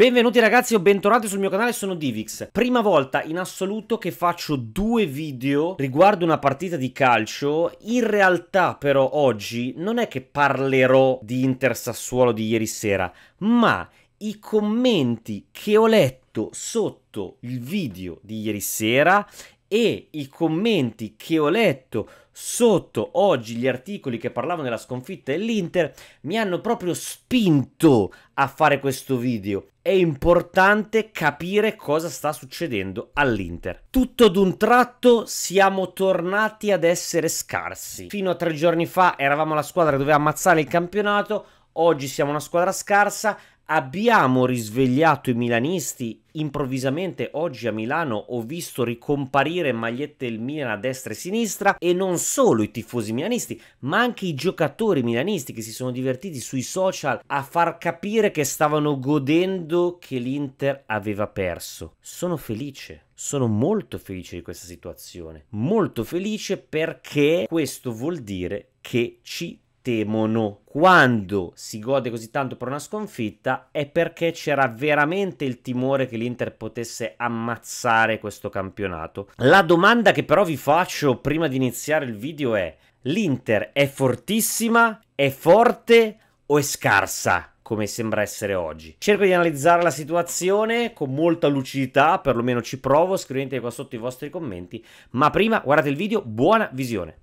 Benvenuti ragazzi o bentornati sul mio canale, sono Divix. Prima volta in assoluto che faccio due video riguardo una partita di calcio. In realtà però oggi non è che parlerò di Inter Sassuolo di ieri sera, ma i commenti che ho letto sotto il video di ieri sera e i commenti che ho letto sotto oggi gli articoli che parlavano della sconfitta dell'Inter mi hanno proprio spinto a fare questo video. È importante capire cosa sta succedendo all'Inter. Tutto d'un tratto siamo tornati ad essere scarsi. Fino a tre giorni fa eravamo la squadra che doveva ammazzare il campionato, oggi siamo una squadra scarsa, abbiamo risvegliato i milanisti improvvisamente oggi a Milano ho visto ricomparire magliette del Milan a destra e sinistra e non solo i tifosi milanisti ma anche i giocatori milanisti che si sono divertiti sui social a far capire che stavano godendo che l'Inter aveva perso sono felice sono molto felice di questa situazione molto felice perché questo vuol dire che ci temono. Quando si gode così tanto per una sconfitta è perché c'era veramente il timore che l'Inter potesse ammazzare questo campionato. La domanda che però vi faccio prima di iniziare il video è: l'Inter è fortissima, è forte o è scarsa? come sembra essere oggi. Cerco di analizzare la situazione con molta lucidità, perlomeno ci provo, scrivete qua sotto i vostri commenti, ma prima guardate il video, buona visione!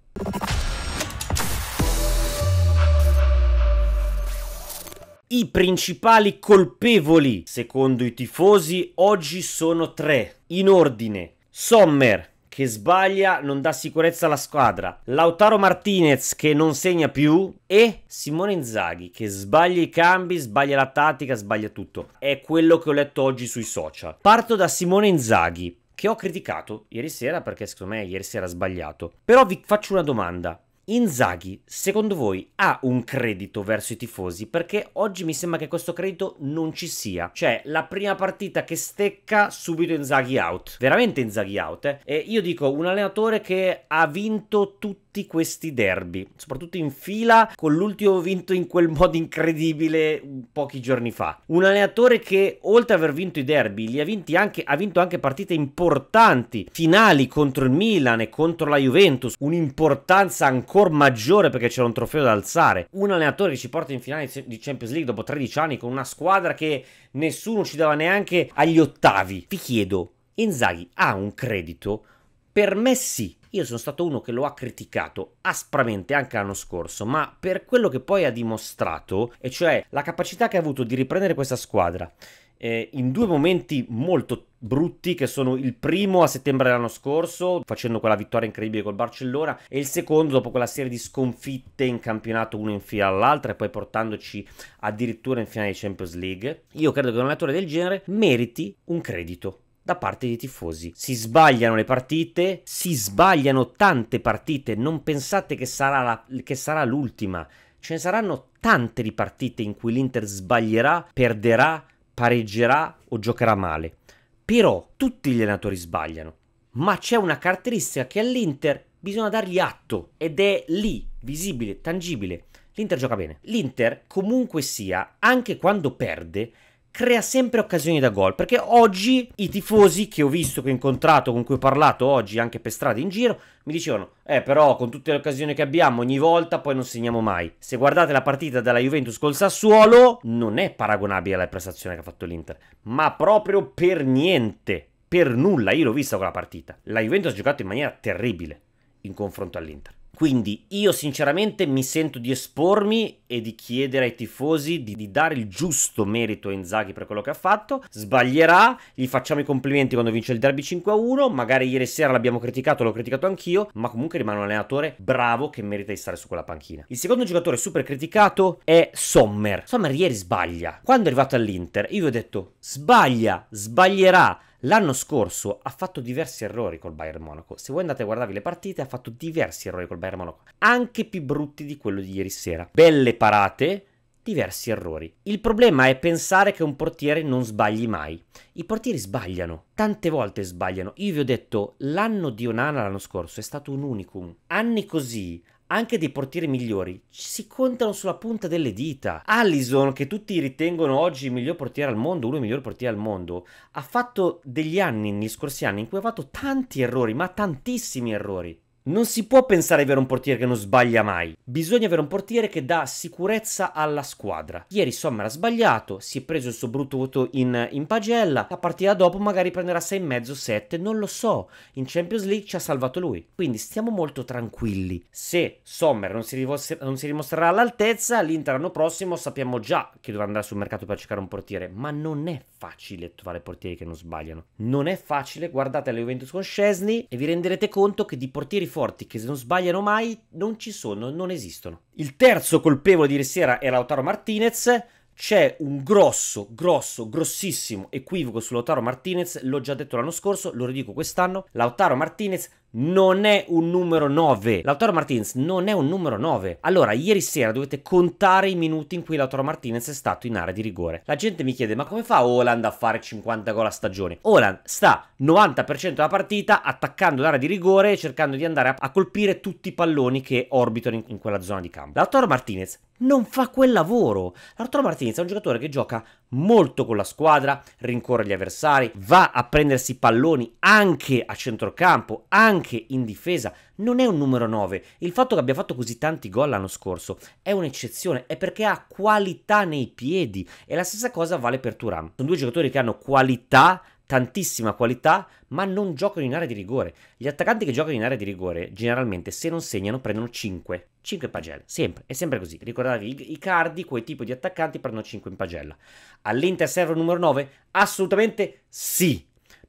I principali colpevoli, secondo i tifosi, oggi sono tre. In ordine, Sommer, che sbaglia, non dà sicurezza alla squadra. Lautaro Martinez che non segna più e Simone Inzaghi che sbaglia i cambi, sbaglia la tattica, sbaglia tutto. È quello che ho letto oggi sui social. Parto da Simone Inzaghi che ho criticato ieri sera perché secondo me ieri sera ha sbagliato. Però vi faccio una domanda. Inzaghi, secondo voi, ha un credito verso i tifosi? Perché oggi mi sembra che questo credito non ci sia. Cioè, la prima partita che stecca, subito Inzaghi out. Veramente Inzaghi out, eh? E io dico, un allenatore che ha vinto tutti questi derby, soprattutto in fila, con l'ultimo vinto in quel modo incredibile mm, pochi giorni fa. Un allenatore che, oltre ad aver vinto i derby, li ha vinti anche, ha vinto anche partite importanti, finali contro il Milan e contro la Juventus. Un'importanza ancora score maggiore perché c'era un trofeo da alzare. Un allenatore che ci porta in finale di Champions League dopo 13 anni con una squadra che nessuno ci dava neanche agli ottavi. Vi chiedo, Inzaghi ha un credito? Per me sì. Io sono stato uno che lo ha criticato aspramente anche l'anno scorso, ma per quello che poi ha dimostrato, e cioè la capacità che ha avuto di riprendere questa squadra, eh, in due momenti molto brutti che sono il primo a settembre dell'anno scorso facendo quella vittoria incredibile col Barcellona e il secondo dopo quella serie di sconfitte in campionato uno in fila all'altra e poi portandoci addirittura in finale di Champions League io credo che un allenatore del genere meriti un credito da parte dei tifosi. Si sbagliano le partite, si sbagliano tante partite, non pensate che sarà, l'ultima. Ce ne saranno tante di partite in cui l'Inter sbaglierà, perderà, pareggerà o giocherà male. Però tutti gli allenatori sbagliano. Ma c'è una caratteristica che all'Inter bisogna dargli atto ed è lì, visibile, tangibile. L'Inter gioca bene. L'Inter comunque sia, anche quando perde, crea sempre occasioni da gol. Perché oggi i tifosi che ho visto, che ho incontrato, con cui ho parlato oggi anche per strada in giro, mi dicevano: Eh, però con tutte le occasioni che abbiamo ogni volta poi non segniamo mai. Se guardate la partita della Juventus col Sassuolo, non è paragonabile alla prestazione che ha fatto l'Inter, ma proprio per niente. Per nulla, io l'ho vista quella partita. La Juventus ha giocato in maniera terribile in confronto all'Inter. Quindi io sinceramente mi sento di espormi e di chiedere ai tifosi di, di, dare il giusto merito a Inzaghi per quello che ha fatto. Sbaglierà, gli facciamo i complimenti quando vince il derby 5-1, magari ieri sera l'abbiamo criticato, l'ho criticato anch'io, ma comunque rimane un allenatore bravo che merita di stare su quella panchina. Il secondo giocatore super criticato è Sommer. Sommer ieri sbaglia. Quando è arrivato all'Inter io gli ho detto sbaglia, sbaglierà L'anno scorso ha fatto diversi errori col Bayern Monaco. Se voi andate a guardarvi le partite, ha fatto diversi errori col Bayern Monaco, anche più brutti di quello di ieri sera. Belle parate, diversi errori. Il problema è pensare che un portiere non sbagli mai. I portieri sbagliano, tante volte sbagliano. Io vi ho detto, l'anno di Onana l'anno scorso è stato un unicum. Anni così anche dei portieri migliori si contano sulla punta delle dita. Allison, che tutti ritengono oggi il miglior portiere al mondo, uno dei migliori portieri al mondo, ha fatto degli anni, negli scorsi anni, in cui ha fatto tanti errori, ma tantissimi errori. Non si può pensare di avere un portiere che non sbaglia mai. Bisogna avere un portiere che dà sicurezza alla squadra. Ieri Sommer ha sbagliato, si è preso il suo brutto voto in, in pagella. La partita dopo magari prenderà 6,5, 7, non lo so. In Champions League ci ha salvato lui. Quindi stiamo molto tranquilli. Se Sommer non si, non si dimostrerà all'altezza, l'Inter l'anno prossimo sappiamo già che dovrà andare sul mercato per cercare un portiere. Ma non è facile trovare portieri che non sbagliano. Non è facile, guardate la Juventus con Scesni e vi renderete conto che di portieri forti che non sbagliano mai non ci sono, non esistono. Il terzo colpevole di ieri sera era Lautaro Martinez. C'è un grosso, grosso, grossissimo equivoco su Lautaro Martinez, l'ho già detto l'anno scorso, lo ridico quest'anno. Lautaro Martinez non è un numero 9. Lautaro Martinez non è un numero 9. Allora, ieri sera dovete contare i minuti in cui Lautaro Martinez è stato in area di rigore. La gente mi chiede, ma come fa Oland a fare 50 gol a stagione? Oland sta 90% della partita attaccando l'area di rigore e cercando di andare a, a, colpire tutti i palloni che orbitano in, in quella zona di campo. Lautaro Martinez non fa quel lavoro. Lautaro Martinez è un giocatore che gioca molto con la squadra, rincorre gli avversari, va a prendersi i palloni anche a centrocampo, anche anche in difesa, non è un numero 9. Il fatto che abbia fatto così tanti gol l'anno scorso è un'eccezione, è perché ha qualità nei piedi e la stessa cosa vale per Turam. Sono due giocatori che hanno qualità tantissima qualità, ma non giocano in area di rigore. Gli attaccanti che giocano in area di rigore, generalmente, se non segnano, prendono 5. 5 in pagella, sempre, è sempre così. Ricordatevi, i cardi, quel tipo di attaccanti, prendono 5 in pagella. All'Inter serve un numero 9? Assolutamente sì!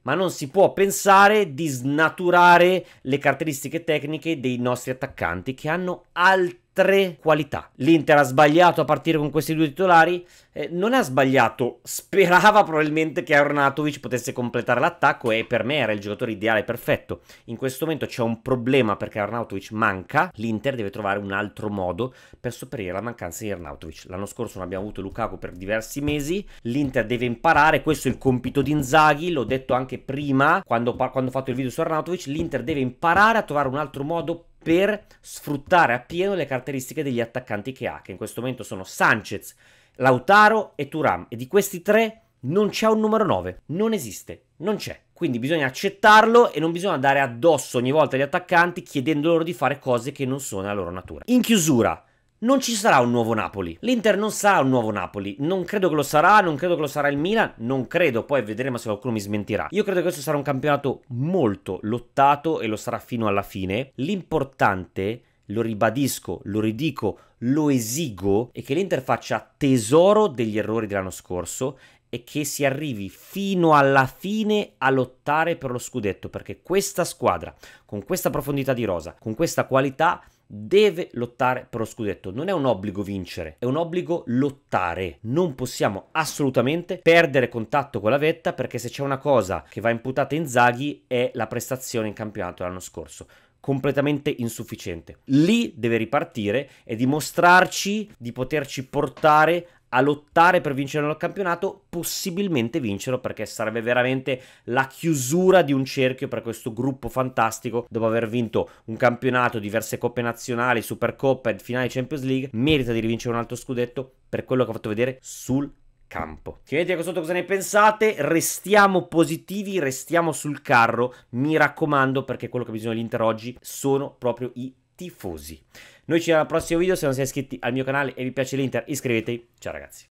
ma non si può pensare di snaturare le caratteristiche tecniche dei nostri attaccanti che hanno altissime tre qualità. L'Inter ha sbagliato a partire con questi due titolari, eh, non ha sbagliato, sperava probabilmente che Arnatovic potesse completare l'attacco e per me era il giocatore ideale perfetto. In questo momento c'è un problema perché Arnautovic manca, l'Inter deve trovare un altro modo per sopperire la mancanza di Arnautovic. L'anno scorso non abbiamo avuto Lukaku per diversi mesi, l'Inter deve imparare, questo è il compito di Inzaghi, l'ho detto anche prima quando, quando ho fatto il video su Arnautovic, l'Inter deve imparare a trovare un altro modo per per sfruttare appieno le caratteristiche degli attaccanti che ha, che in questo momento sono Sanchez, Lautaro e Turam. E di questi tre non c'è un numero 9, non esiste, non c'è. Quindi bisogna accettarlo e non bisogna andare addosso ogni volta agli attaccanti chiedendo loro di fare cose che non sono la loro natura. In chiusura, non ci sarà un nuovo Napoli. L'Inter non sarà un nuovo Napoli. Non credo che lo sarà, non credo che lo sarà il Milan, non credo. Poi vedremo se qualcuno mi smentirà. Io credo che questo sarà un campionato molto lottato e lo sarà fino alla fine. L'importante, lo ribadisco, lo ridico, lo esigo, è che l'Inter faccia tesoro degli errori dell'anno scorso e che si arrivi fino alla fine a lottare per lo scudetto perché questa squadra con questa profondità di rosa con questa qualità deve lottare per lo scudetto. Non è un obbligo vincere, è un obbligo lottare. Non possiamo assolutamente perdere contatto con la vetta perché se c'è una cosa che va imputata in Zaghi è la prestazione in campionato l'anno scorso completamente insufficiente. Lì deve ripartire e dimostrarci di poterci portare a lottare per vincere il campionato, possibilmente vincerlo perché sarebbe veramente la chiusura di un cerchio per questo gruppo fantastico dopo aver vinto un campionato, diverse coppe nazionali, Supercoppa e finale Champions League, merita di rivincere un altro scudetto per quello che ho fatto vedere sul campo. Scrivete qua ecco sotto cosa ne pensate, restiamo positivi, restiamo sul carro, mi raccomando perché quello che ha bisogno l'Inter oggi sono proprio i tifosi. Noi ci vediamo al prossimo video, se non siete iscritti al mio canale e vi piace l'Inter iscrivetevi. Ciao ragazzi.